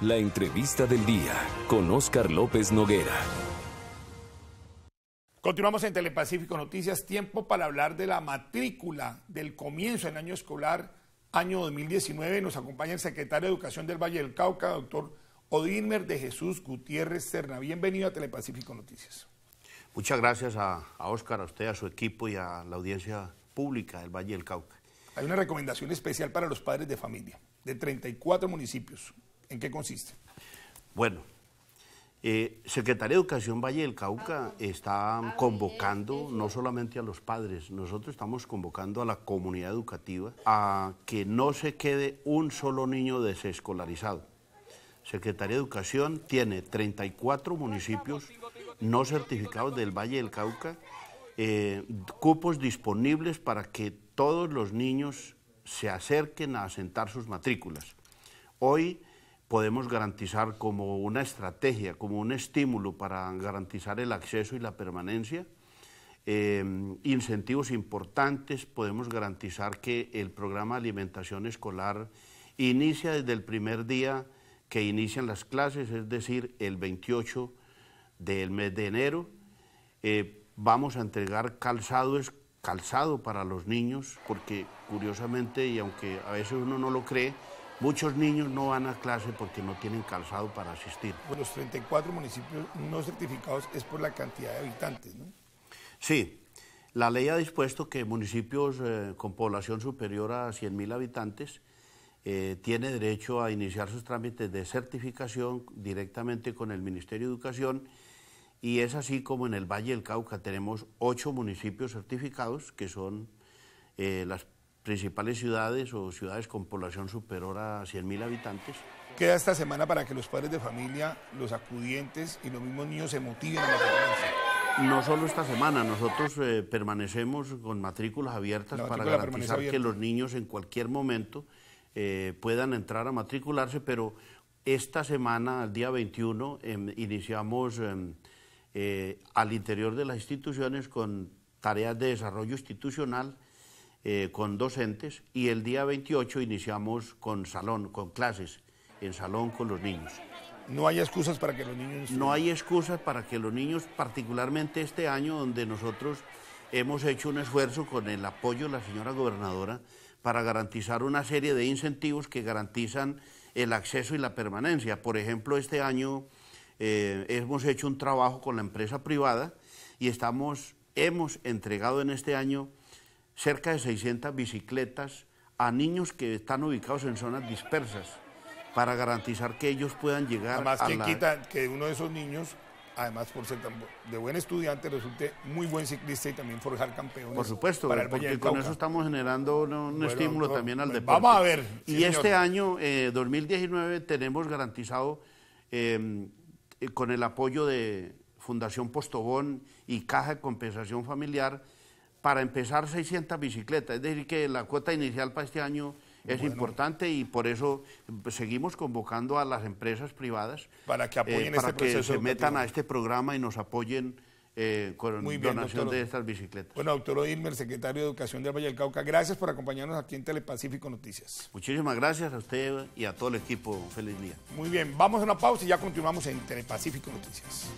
La entrevista del día con Oscar López Noguera. Continuamos en Telepacífico Noticias, tiempo para hablar de la matrícula del comienzo del año escolar, año 2019. Nos acompaña el secretario de Educación del Valle del Cauca, doctor Odilmer de Jesús Gutiérrez Serna. Bienvenido a Telepacífico Noticias. Muchas gracias a, a Oscar, a usted, a su equipo y a la audiencia pública del Valle del Cauca. Hay una recomendación especial para los padres de familia de 34 municipios ¿En qué consiste? Bueno, eh, Secretaría de Educación Valle del Cauca está convocando no solamente a los padres, nosotros estamos convocando a la comunidad educativa a que no se quede un solo niño desescolarizado. Secretaría de Educación tiene 34 municipios no certificados del Valle del Cauca, eh, cupos disponibles para que todos los niños se acerquen a asentar sus matrículas. Hoy podemos garantizar como una estrategia, como un estímulo para garantizar el acceso y la permanencia. Eh, incentivos importantes, podemos garantizar que el programa de alimentación escolar inicia desde el primer día que inician las clases, es decir, el 28 del mes de enero. Eh, vamos a entregar calzado, calzado para los niños, porque curiosamente, y aunque a veces uno no lo cree, Muchos niños no van a clase porque no tienen calzado para asistir. Pues los 34 municipios no certificados es por la cantidad de habitantes, ¿no? Sí. La ley ha dispuesto que municipios eh, con población superior a 100.000 habitantes eh, tiene derecho a iniciar sus trámites de certificación directamente con el Ministerio de Educación y es así como en el Valle del Cauca tenemos ocho municipios certificados que son eh, las principales ciudades o ciudades con población superior a 100.000 habitantes. Queda esta semana para que los padres de familia, los acudientes y los mismos niños se motiven a la No solo esta semana, nosotros eh, permanecemos con matrículas abiertas para garantizar que los niños en cualquier momento eh, puedan entrar a matricularse, pero esta semana, el día 21, em, iniciamos em, eh, al interior de las instituciones con tareas de desarrollo institucional eh, con docentes y el día 28 iniciamos con salón, con clases en salón con los niños. No hay excusas para que los niños... No hay excusas para que los niños, particularmente este año donde nosotros hemos hecho un esfuerzo con el apoyo de la señora gobernadora para garantizar una serie de incentivos que garantizan el acceso y la permanencia. Por ejemplo, este año eh, hemos hecho un trabajo con la empresa privada y estamos, hemos entregado en este año cerca de 600 bicicletas a niños que están ubicados en zonas dispersas para garantizar que ellos puedan llegar además, a la que quita que uno de esos niños, además por ser de buen estudiante, resulte muy buen ciclista y también forjar campeones. Por supuesto, porque con eso estamos generando un, estímulo también al pues deporte. Vamos a ver. y este año, 2019, eh, tenemos garantizado, em, eh, con el apoyo de Fundación Postobón y Caja de Compensación Familiar, para empezar 600 bicicletas. Es decir, que la cuota inicial para este año es importante y por eso pues, seguimos convocando a las empresas privadas para que apoyen eh, este que se metan a este programa y nos apoyen eh, con la donación de estas bicicletas. Bueno, doctor el secretario de Educación del Valle del Cauca, gracias por acompañarnos aquí en Telepacífico Noticias. Muchísimas gracias a usted y a todo el equipo. feliz día. Muy bien, vamos a una pausa y ya continuamos en Telepacífico Noticias.